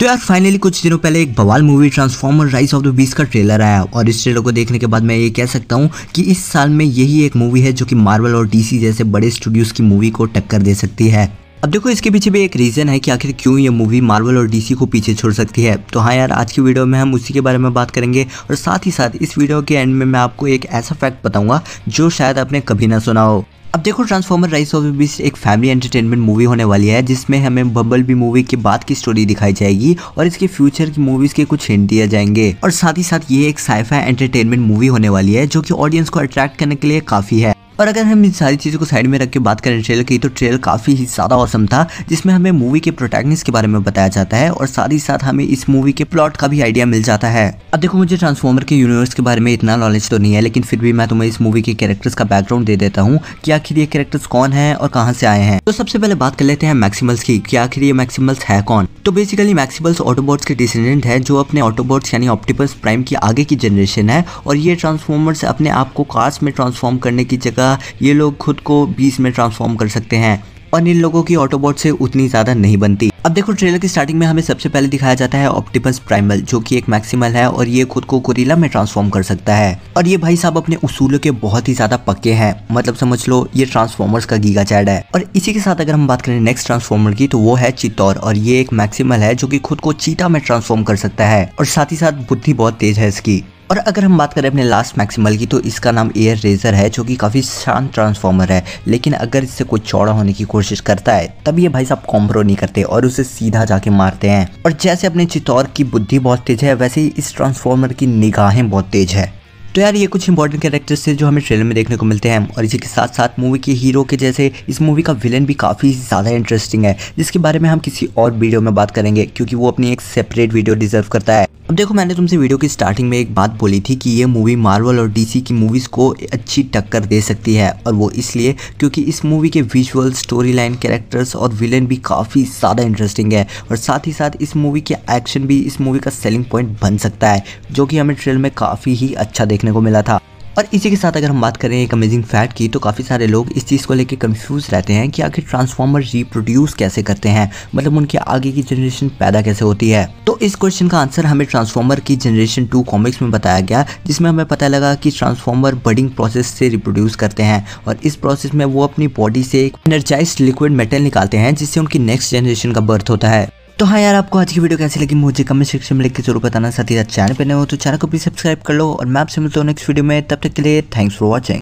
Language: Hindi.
तो यार फाइनली कुछ दिनों पहले एक बवाल movie transformer rise of the beast का ट्रेलर आया और इस ट्रेलर को देखने के बाद मैं ये कह सकता हूँ कि इस साल में यही एक मूवी है जो कि मार्वल और डीसी जैसे बड़े स्टूडियोज की मूवी को टक्कर दे सकती है अब देखो इसके पीछे भी एक रीज़न है कि आखिर क्यों ये मूवी मार्वल और डीसी को पीछे छोड़ सकती है तो हाँ यार आज की वीडियो में हम उसी के बारे में बात करेंगे और साथ ही साथ इस वीडियो के एंड में मैं आपको एक ऐसा फैक्ट बताऊंगा जो शायद आपने कभी ना सुना हो अब देखो ट्रांसफॉर्मर राइस ऑफ बीस एक फैमिली एंटरटेनमेंट मूवी होने वाली है जिसमें हमें बबल बी मूवी के बाद की स्टोरी दिखाई जाएगी और इसके फ्यूचर की मूवीज के कुछ हिंट दिए जाएंगे और साथ ही साथ ये एक साइफा एंटरटेनमेंट मूवी होने वाली है जो कि ऑडियंस को अट्रैक्ट करने के लिए काफी है और अगर हम इन सारी चीज़ों को साइड में रख के बात करें ट्रेलर की तो ट्रेलर काफ़ी ही ज़्यादा औसम था जिसमें हमें मूवी के प्रोटैगनिस के बारे में बताया जाता है और साथ ही साथ हमें इस मूवी के प्लॉट का भी आइडिया मिल जाता है अब देखो मुझे ट्रांसफॉर्मर के यूनिवर्स के बारे में इतना नॉलेज तो नहीं है लेकिन फिर भी मैं तुम्हें इस मूवी के कैरेक्टर्स का बैकग्राउंड दे देता हूँ कि आखिर ये कैरेक्टर्स कौन है और कहाँ से आए हैं तो सबसे पहले बात कर लेते हैं मैक्सिमल्स की कि आखिर ये मैक्सिमल्स है कौन तो बेसिकली मैक्सिमल्स ऑटोबोट्स के डिसेंडेंट है जो अपने ऑटोबोट्स यानी ऑप्टिपल्स प्राइम की आगे की जनरेशन है और ये ट्रांसफॉर्मर्स अपने आप को कार्स में ट्रांसफॉर्म करने की जगह होगा ये लोग खुद को बीस में ट्रांसफॉर्म कर सकते हैं और इन लोगों की ऑटोबॉट से उतनी ज़्यादा नहीं बनती अब देखो ट्रेलर की स्टार्टिंग में हमें सबसे पहले दिखाया जाता है ऑप्टिपस प्राइमल जो कि एक मैक्सिमल है और ये खुद को कुरीला में ट्रांसफॉर्म कर सकता है और ये भाई साहब अपने उसूलों के बहुत ही ज्यादा पक्के हैं मतलब समझ लो ये ट्रांसफॉर्मर्स का गीगा चैड है और इसी के साथ अगर हम बात करें नेक्स्ट ट्रांसफॉर्मर की तो वो है चित्तौर और ये एक मैक्सिमल है जो की खुद को चीटा में ट्रांसफॉर्म कर सकता है और साथ ही साथ बुद्धि बहुत तेज है इसकी और अगर हम बात करें अपने लास्ट मैक्सिमल की तो इसका नाम एयर रेजर है जो कि काफ़ी शांत ट्रांसफॉर्मर है लेकिन अगर इससे कोई चौड़ा होने की कोशिश करता है तब ये भाई साहब कॉम्प्रो नहीं करते और उसे सीधा जाके मारते हैं और जैसे अपने चित्तौर की बुद्धि बहुत तेज है वैसे ही इस ट्रांसफॉर्मर की निगाहें बहुत तेज है तो यार ये कुछ इंपॉर्टेंट कैरेक्टर्स थे जो हमें ट्रेलर में देखने को मिलते हैं और इसी के साथ साथ मूवी के हीरो के जैसे इस मूवी का विलन भी काफ़ी ज़्यादा इंटरेस्टिंग है जिसके बारे में हम किसी और वीडियो में बात करेंगे क्योंकि वो अपनी एक सेपरेट वीडियो डिजर्व करता है अब देखो मैंने तुमसे वीडियो की स्टार्टिंग में एक बात बोली थी कि ये मूवी मार्वल और डीसी की मूवीज़ को अच्छी टक्कर दे सकती है और वो इसलिए क्योंकि इस मूवी के विजुअल स्टोरी लाइन कैरेक्टर्स और विलेन भी काफ़ी ज़्यादा इंटरेस्टिंग है और साथ ही साथ इस मूवी के एक्शन भी इस मूवी का सेलिंग पॉइंट बन सकता है जो कि हमें ट्रेल में काफ़ी ही अच्छा देखने को मिला था और इसी के साथ अगर हम बात करें एक अमेजिंग फैक्ट की तो काफ़ी सारे लोग इस चीज़ को लेकर कंफ्यूज रहते हैं कि आखिर ट्रांसफार्मर रिप्रोड्यूस कैसे करते हैं मतलब उनके आगे की जनरेशन पैदा कैसे होती है तो इस क्वेश्चन का आंसर हमें ट्रांसफार्मर की जनरेशन टू कॉमिक्स में बताया गया जिसमें हमें पता लगा कि ट्रांसफार्मर बडिंग प्रोसेस से रिप्रोड्यूस करते हैं और इस प्रोसेस में वो अपनी बॉडी से एक एनर्जाइज लिक्विड मेटल निकालते हैं जिससे उनकी नेक्स्ट जनरेशन का बर्थ होता है तो हाँ यार आपको आज की वीडियो कैसी लगी मुझे कमेंट सेक्शन में लिख के जरूर बताना साथ ही साथ चैनल पर नए हो तो चैनल को भी सब्सक्राइब कर लो और मैं आपसे मिलता हूँ नेक्स्ट वीडियो में तब तक के लिए थैंक्स फॉर वॉचिंग